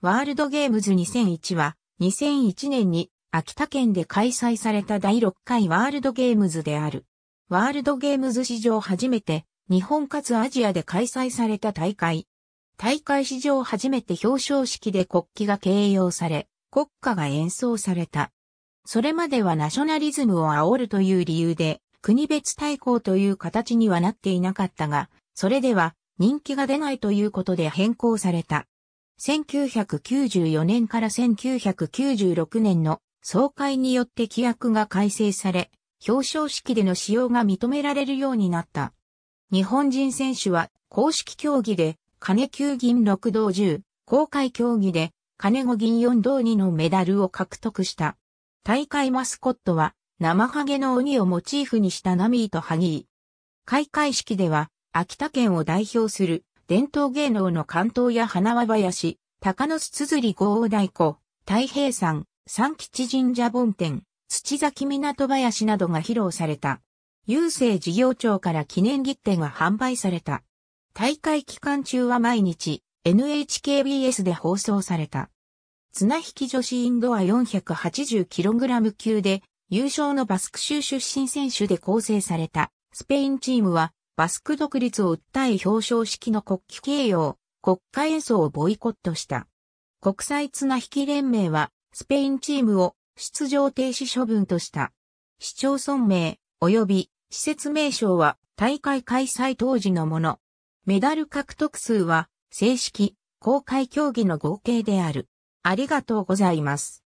ワールドゲームズ2001は2001年に秋田県で開催された第6回ワールドゲームズである。ワールドゲームズ史上初めて日本かつアジアで開催された大会。大会史上初めて表彰式で国旗が掲揚され、国歌が演奏された。それまではナショナリズムを煽るという理由で国別対抗という形にはなっていなかったが、それでは人気が出ないということで変更された。1994年から1996年の総会によって規約が改正され、表彰式での使用が認められるようになった。日本人選手は公式競技で金9銀6銅10、公開競技で金5銀4銅2のメダルを獲得した。大会マスコットは生ハゲの鬼をモチーフにしたナミーとハギー。開会式では秋田県を代表する伝統芸能の関東や花輪林、高野津綴豪大湖、太平山、三吉神社本店、土崎港林などが披露された。郵政事業庁から記念切手が販売された。大会期間中は毎日 NHKBS で放送された。綱引き女子インドは 480kg 級で優勝のバスク州出身選手で構成されたスペインチームはバスク独立を訴え表彰式の国旗掲揚、国家演奏をボイコットした。国際綱引き連盟は、スペインチームを出場停止処分とした。市町村名、及び施設名称は大会開催当時のもの。メダル獲得数は正式、公開競技の合計である。ありがとうございます。